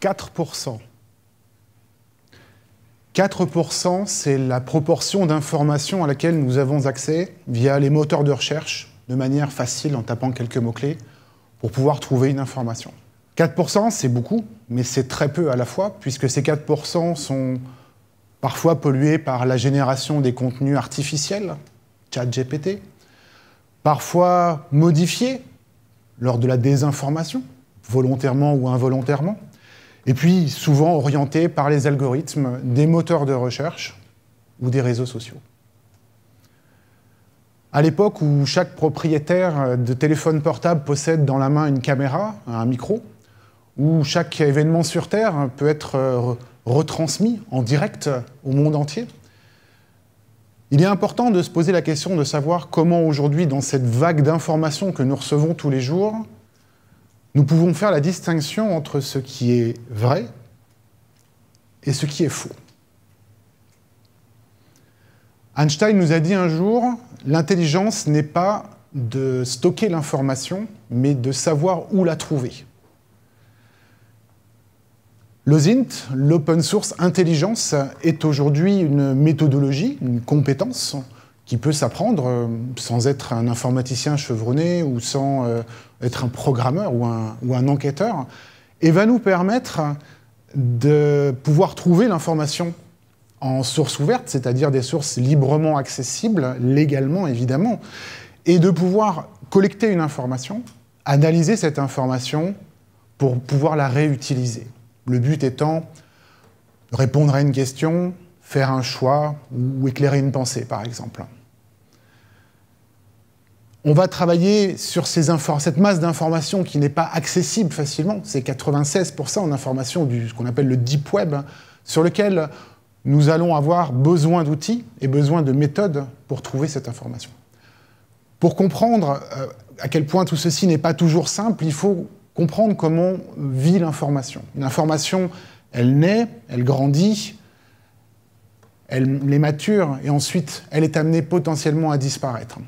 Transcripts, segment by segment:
4%. 4%, c'est la proportion d'informations à laquelle nous avons accès via les moteurs de recherche, de manière facile en tapant quelques mots-clés, pour pouvoir trouver une information. 4%, c'est beaucoup, mais c'est très peu à la fois, puisque ces 4% sont parfois pollués par la génération des contenus artificiels, chat GPT, parfois modifiés lors de la désinformation, volontairement ou involontairement, et puis souvent orienté par les algorithmes des moteurs de recherche ou des réseaux sociaux. À l'époque où chaque propriétaire de téléphone portable possède dans la main une caméra, un micro, où chaque événement sur Terre peut être euh, retransmis en direct au monde entier, il est important de se poser la question de savoir comment aujourd'hui, dans cette vague d'informations que nous recevons tous les jours, nous pouvons faire la distinction entre ce qui est vrai et ce qui est faux. Einstein nous a dit un jour, l'intelligence n'est pas de stocker l'information, mais de savoir où la trouver. L'OSINT, l'Open Source Intelligence, est aujourd'hui une méthodologie, une compétence qui peut s'apprendre euh, sans être un informaticien chevronné ou sans euh, être un programmeur ou un, ou un enquêteur, et va nous permettre de pouvoir trouver l'information en source ouverte, c'est-à-dire des sources librement accessibles, légalement évidemment, et de pouvoir collecter une information, analyser cette information pour pouvoir la réutiliser. Le but étant répondre à une question, faire un choix ou éclairer une pensée par exemple. On va travailler sur cette masse d'informations qui n'est pas accessible facilement. C'est 96% en information du ce qu'on appelle le deep web, hein, sur lequel nous allons avoir besoin d'outils et besoin de méthodes pour trouver cette information. Pour comprendre euh, à quel point tout ceci n'est pas toujours simple, il faut comprendre comment vit l'information. L'information, elle naît, elle grandit, elle est mature et ensuite elle est amenée potentiellement à disparaître.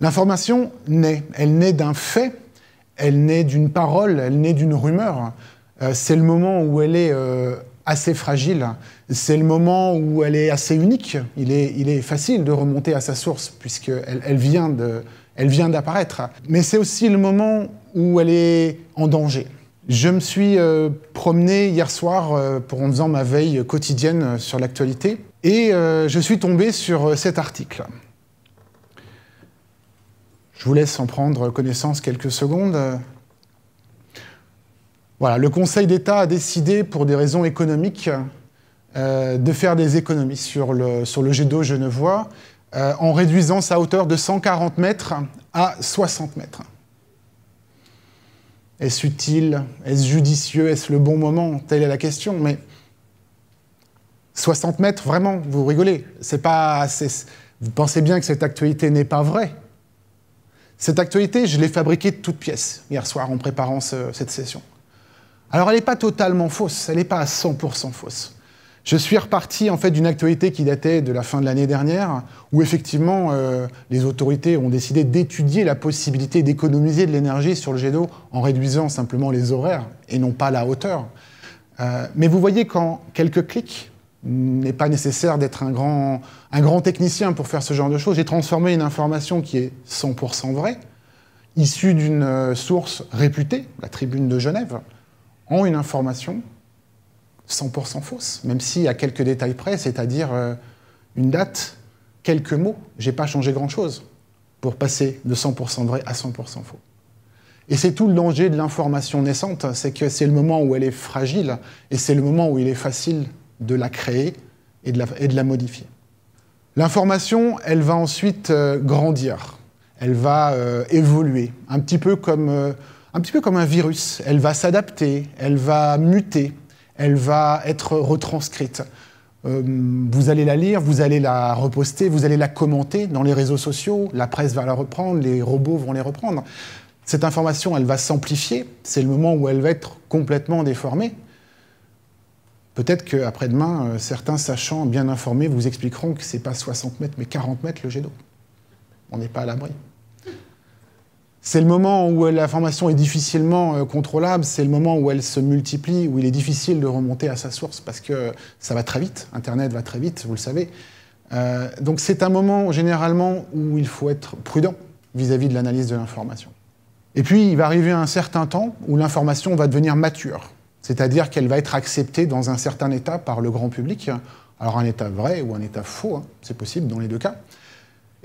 L'information naît, elle naît d'un fait, elle naît d'une parole, elle naît d'une rumeur. Euh, c'est le moment où elle est euh, assez fragile, c'est le moment où elle est assez unique. Il est, facile de remonter à sa source puisqu'elle elle vient d'apparaître. Mais c'est aussi le moment où elle est en danger. Je me suis euh, promené hier soir pour en faisant ma veille quotidienne sur l'actualité et je suis tombé sur cet article. Je vous laisse en prendre connaissance quelques secondes. Voilà, le Conseil d'État a décidé, pour des raisons économiques, euh, de faire des économies sur le, jet d'eau genevois, euh, en réduisant sa hauteur de 140 mètres à 60 mètres. Est-ce utile Est-ce judicieux Est-ce le bon moment Telle est la question. Mais 60 mètres, vraiment, vous rigolez. C'est pas. Vous pensez bien que cette actualité n'est pas vraie. Cette actualité, je l'ai fabriquée de toutes pièces hier soir en préparant cette session. Alors elle n'est pas totalement fausse, elle n'est pas à 100% fausse. Je suis reparti en fait d'une actualité qui datait de la fin de l'année dernière, où effectivement euh, les autorités ont décidé d'étudier la possibilité d'économiser de l'énergie sur le jet d'eau en réduisant simplement les horaires et non pas la hauteur. Euh, mais vous voyez qu'en quelques clics, n'est pas nécessaire d'être un grand, grand technicien pour faire ce genre de choses. J'ai transformé une information qui est 100% vraie, issue d'une euh, source réputée, la Tribune de Genève, en une information 100% fausse, même si à quelques détails près, c'est-à-dire euh, une date, quelques mots, j'ai pas changé grand-chose pour passer de 100% vrai à 100% faux. Et c'est tout le danger de l'information naissante, c'est que c'est le moment où elle est fragile et c'est le moment où il est facile de la créer et de la, modifier. L'information, elle va ensuite euh, grandir, elle va euh, évoluer, un petit, peu comme, euh, un petit peu comme un virus. Elle va s'adapter, elle va muter, elle va être retranscrite. vous allez la lire, vous allez la reposter, vous allez la commenter dans les réseaux sociaux, la presse va la reprendre, les robots vont les reprendre. Cette information, elle va s'amplifier, c'est le moment où elle va être complètement déformée. Peut-être qu'après-demain, euh, certains sachants bien informés vous expliqueront que ce n'est pas 60 mètres, mais 40 mètres le jet d'eau. On n'est pas à l'abri. C'est le moment où l'information est difficilement euh, contrôlable, c'est le moment où elle se multiplie, où il est difficile de remonter à sa source, parce que ça va très vite, Internet va très vite, vous le savez. Euh, donc c'est un moment généralement où il faut être prudent vis à -vis de l'analyse de l'information. Et puis il va arriver un certain temps où l'information va devenir mature. C'est-à-dire qu'elle va être acceptée dans un certain état par le grand public. Alors un état vrai ou un état faux, hein, c'est possible dans les deux cas.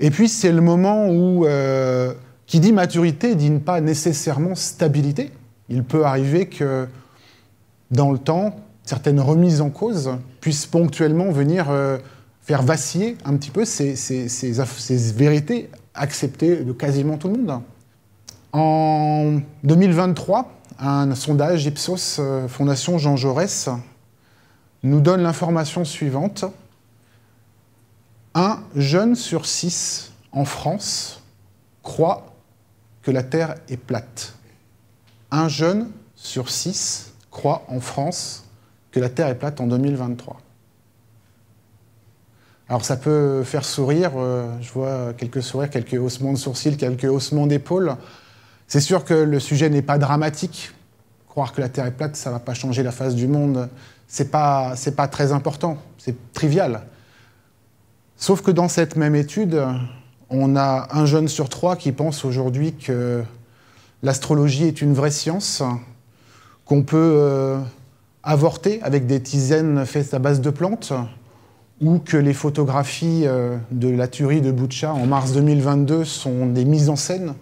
Et puis c'est le moment où, euh, qui dit maturité, dit ne pas nécessairement stabilité. Il peut arriver que dans le temps, certaines remises en cause puissent ponctuellement venir euh, faire vaciller un petit peu ces, vérités acceptées de quasiment tout le monde. En 2023, un sondage Ipsos euh, Fondation Jean Jaurès nous donne l'information suivante. Un jeune sur six en France croit que la Terre est plate. Un jeune sur six croit en France que la Terre est plate en 2023. Alors ça peut faire sourire, euh, je vois quelques sourires, quelques haussements de sourcils, quelques haussements d'épaules. C'est sûr que le sujet n'est pas dramatique. Croire que la Terre est plate, ça ne va pas changer la face du monde, c'est pas, pas très important, c'est trivial. Sauf que dans cette même étude, on a un jeune sur trois qui pense aujourd'hui que l'astrologie est une vraie science, qu'on peut euh, avorter avec des tisanes faites à base de plantes, ou que les photographies euh, de la tuerie de Boucha en mars 2022 sont des mises en scène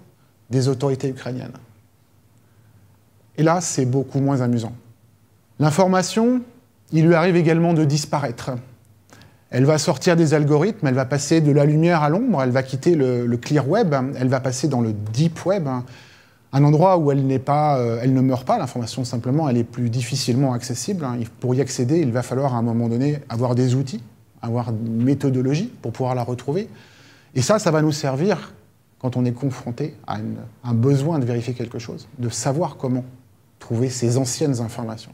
des autorités ukrainiennes. Et là, c'est beaucoup moins amusant. L'information, il lui arrive également de disparaître. Elle va sortir des algorithmes, elle va passer de la lumière à l'ombre, elle va quitter le, clear web, elle va passer dans le deep web, hein. un endroit où elle, pas, euh, elle ne meurt pas, l'information simplement, elle est plus difficilement accessible. Hein. Pour y accéder, il va falloir à un moment donné avoir des outils, avoir une méthodologie pour pouvoir la retrouver. Et ça, ça va nous servir quand on est confronté à un besoin de vérifier quelque chose, de savoir comment trouver ces anciennes informations.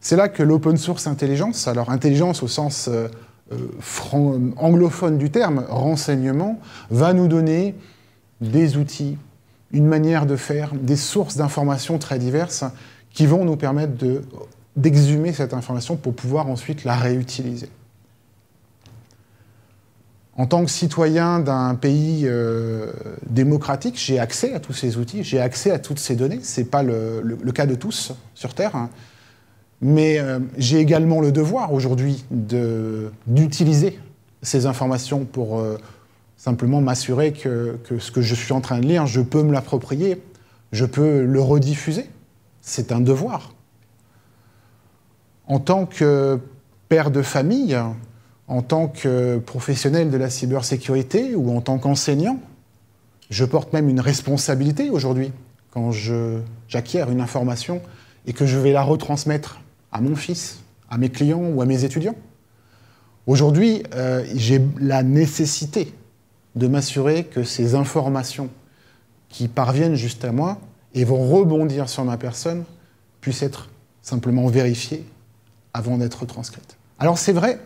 C'est là que l'open source intelligence, alors intelligence au sens euh, euh, anglophone du terme, renseignement, va nous donner des outils, une manière de faire, des sources d'informations très diverses qui vont nous permettre d'exhumer cette information pour pouvoir ensuite la réutiliser. En tant que citoyen d'un pays euh, démocratique, j'ai accès à tous ces outils, j'ai accès à toutes ces données. Ce n'est pas le, cas de tous sur Terre. Hein. Mais euh, j'ai également le devoir aujourd'hui d'utiliser ces informations pour euh, simplement m'assurer que, ce que je suis en train de lire, je peux me l'approprier, je peux le rediffuser. C'est un devoir. En tant que père de famille, en tant que professionnel de la cybersécurité ou en tant qu'enseignant, je porte même une responsabilité aujourd'hui quand j'acquiers une information et que je vais la retransmettre à mon fils, à mes clients ou à mes étudiants. Aujourd'hui, euh, j'ai la nécessité de m'assurer que ces informations qui parviennent juste à moi et vont rebondir sur ma personne puissent être simplement vérifiées avant d'être transcrites. Alors c'est vrai,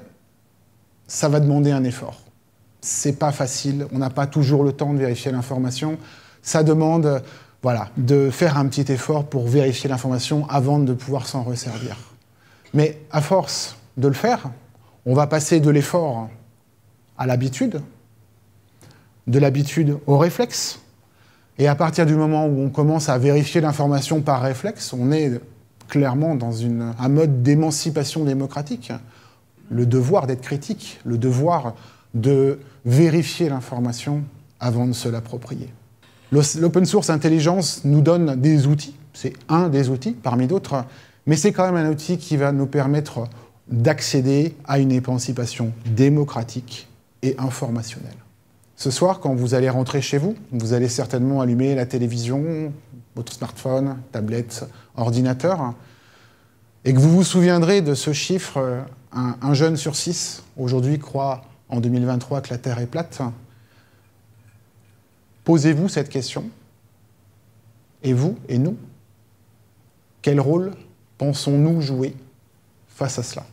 ça va demander un effort. C'est pas facile, on n'a pas toujours le temps de vérifier l'information. Ça demande voilà, de faire un petit effort pour vérifier l'information avant de pouvoir s'en resservir. Mais à force de le faire, on va passer de l'effort à l'habitude, de l'habitude au réflexe. Et à partir du moment où on commence à vérifier l'information par réflexe, on est clairement dans un mode d'émancipation démocratique le devoir d'être critique, le devoir de vérifier l'information avant de se l'approprier. L'open source intelligence nous donne des outils, c'est un des outils parmi d'autres, mais c'est quand même un outil qui va nous permettre d'accéder à une émancipation démocratique et informationnelle. Ce soir, quand vous allez rentrer chez vous, vous allez certainement allumer la télévision, votre smartphone, tablette, ordinateur et que vous vous souviendrez de ce chiffre, euh, un, jeune sur six aujourd'hui croit en 2023 que la Terre est plate, posez-vous cette question. Et vous et nous, quel rôle pensons-nous jouer face à cela